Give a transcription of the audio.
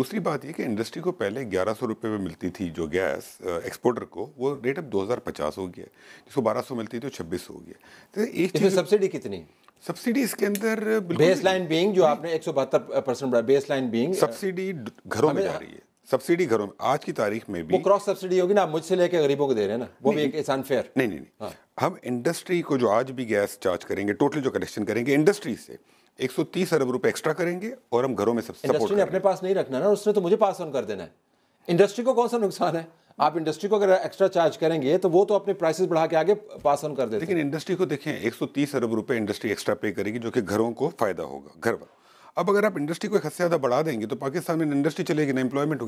दूसरी बात यह कि इंडस्ट्री को पहले ग्यारह सौ रुपये में मिलती थी जो गैस एक्सपोर्टर को वो रेट अब 2050 हो गया जिसको 1200 मिलती थी छब्बीस 2600 हो गया तो एक चीज़ सब्सिडी कितनी सब्सिडी इसके अंदर बेस लाइन बींग जो आपने एक सौ बहत्तर percent base line being subsidy घरों में जा रही है सब्सिडी घरों में आज की तारीख में भी क्रॉस सब्सिडी होगी ना मुझसे लेके गरीबों को दे रहे हैं ना वो भी एक अनफेयर नहीं नहीं, नहीं हाँ। हम इंडस्ट्री को जो आज भी गैस चार्ज करेंगे टोटल जो कनेक्शन करेंगे इंडस्ट्री से 130 अरब रुपए एक्स्ट्रा करेंगे और हम घरों में सब सपोर्ट ने अपने पास नहीं रखना ना उसने तो मुझे पास ऑन कर देना है इंडस्ट्री को कौन सा नुकसान है आप इंडस्ट्री को अगर एक्स्ट्रा चार्ज करेंगे तो वो तो अपने प्राइसेस बढ़ा के आगे पास ऑन कर देते लेकिन इंडस्ट्री को देखें 130 अरब रुपए इंडस्ट्री एक्स्ट्रा पे करेगी जो कि घरों को फायदा होगा घर अब अगर आप इंडस्ट्री को एक हद से ज़्यादा बढ़ा देंगे तो पाकिस्तान में इंडस्ट्री चलेगी ना एम्प्लॉयमेंट